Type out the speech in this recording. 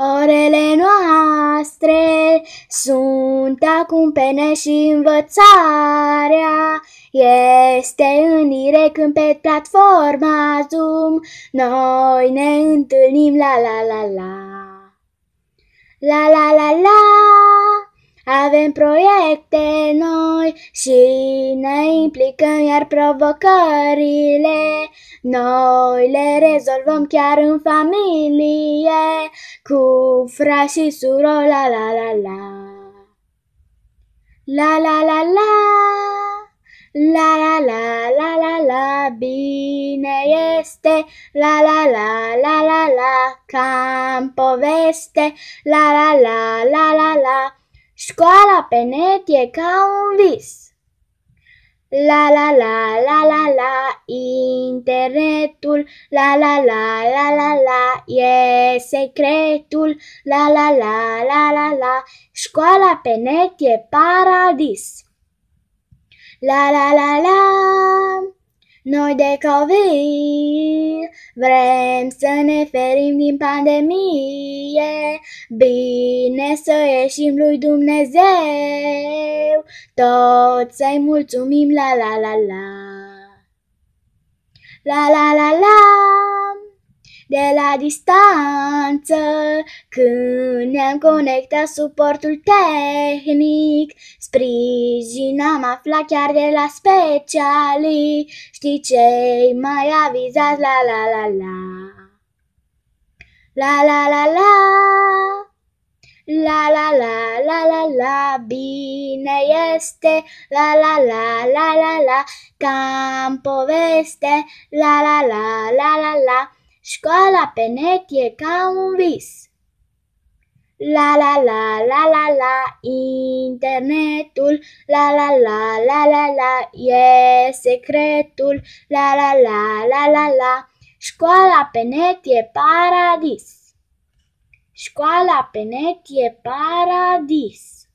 Orele noastre sunt acum pene și învățarea este în direct pe platforma Zoom. Noi ne întâlnim la la la la. La la la la. Avem proiecte noi și ne implicăm, iar provocările noi le rezolvăm chiar în familie, cu fra și suro, la la la la. La la la la, la la la la la la, bine este, la la la la la la, cam poveste, la la la la la la. Școala pe net e ca un vis. La la la la la la internetul la la la la la la e secretul la la la la la la școala pe net e paradis. La la la la noi de COVID vrem să ne ferim din pandemie, bine să ieșim lui Dumnezeu, tot să-i mulțumim la la la la. La la la la! de la distanță. Când ne-am conectat suportul tehnic, sprijin am aflat chiar de la specialii, știi cei mai avizați la la la la. La la la la La la la la la la Bine este La la la la la la Cam poveste La la la la la la Școala pe net e ca un vis. La la la la la la internetul, la la la la la la e secretul, la la la la la la școala pe net e paradis. Școala pe net e paradis.